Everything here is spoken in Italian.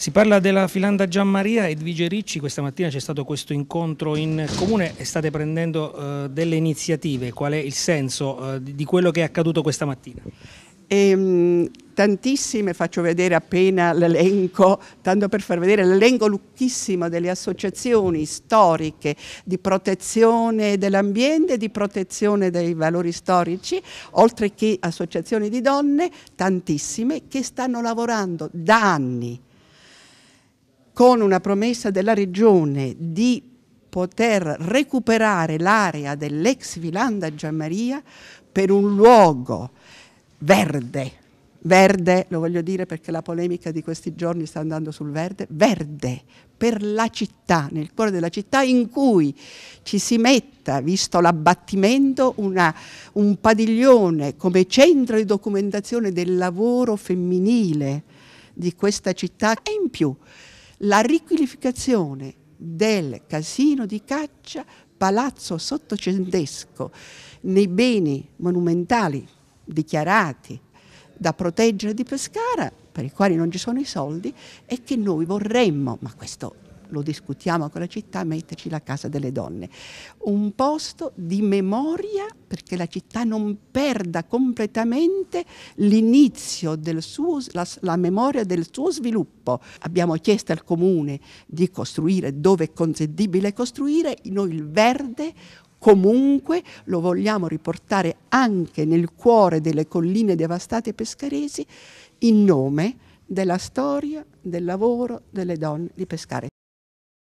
Si parla della Filanda Gianmaria Edvige Ricci, questa mattina c'è stato questo incontro in comune e state prendendo eh, delle iniziative, qual è il senso eh, di quello che è accaduto questa mattina? E, ehm, tantissime, faccio vedere appena l'elenco, tanto per far vedere l'elenco lucchissimo delle associazioni storiche di protezione dell'ambiente, di protezione dei valori storici, oltre che associazioni di donne, tantissime, che stanno lavorando da anni con una promessa della regione di poter recuperare l'area dell'ex Vilanda Giammaria per un luogo verde, verde, lo voglio dire perché la polemica di questi giorni sta andando sul verde, verde per la città, nel cuore della città in cui ci si metta, visto l'abbattimento, un padiglione come centro di documentazione del lavoro femminile di questa città e in più la riqualificazione del casino di caccia Palazzo Sottocentesco nei beni monumentali dichiarati da proteggere di Pescara, per i quali non ci sono i soldi, e che noi vorremmo, ma questo lo discutiamo con la città, metterci la Casa delle Donne. Un posto di memoria perché la città non perda completamente l'inizio la, la memoria del suo sviluppo. Abbiamo chiesto al comune di costruire dove è consentibile costruire, noi il verde comunque lo vogliamo riportare anche nel cuore delle colline devastate pescaresi in nome della storia, del lavoro delle donne di Pescare.